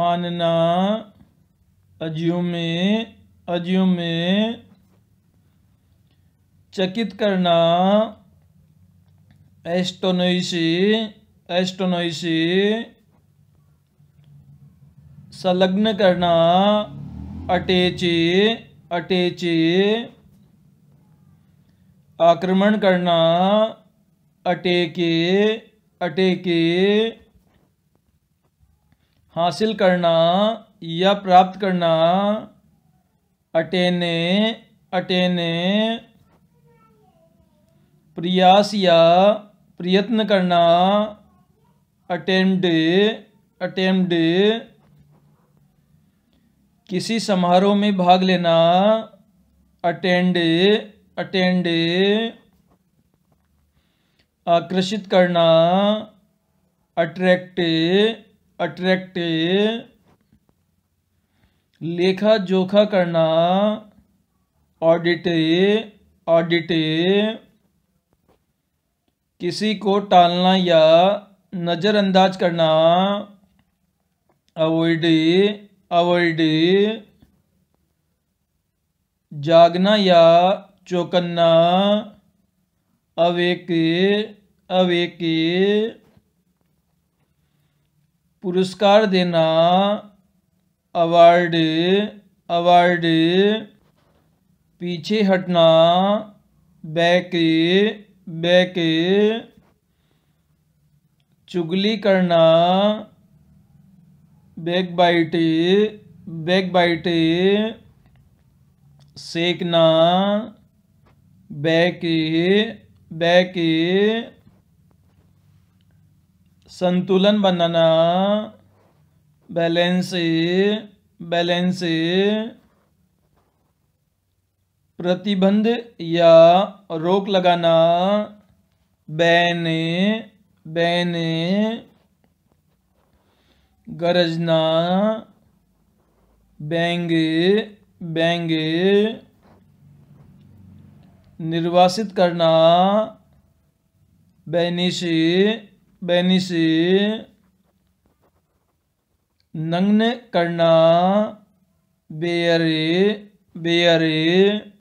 मानना अज्युमे अज्युमे चकित करना एस्टोनोइसी एस्टोनोइसी संलग्न करना अटेची अटेची आक्रमण करना अटेके अटेके हासिल करना या प्राप्त करना अटेने अटेने प्रयास या प्रयत्न करना अटेंड अटेंड किसी समारोह में भाग लेना अटेंड अटेंड आकर्षित करना अट्रैक्ट अट्रैक्ट लेखा जोखा करना ऑडिट ऑडिट किसी को टालना या नज़रअंदाज करना अवॉइड अवॉइड जागना या चौकन्ना अवेक अवेके पुरस्कार देना अवार्ड अवार्ड पीछे हटना बैक बैक चुगली करना बैक बाइट बैक बाइट सेकना बैक बैक संतुलन बनाना बैलेंस बैलेंस प्रतिबंध या रोक लगाना बैन बैन गरजना बैंग बैंग निर्वासित करना बैनिश बैनिश नग्न करना बेयरे बेयरे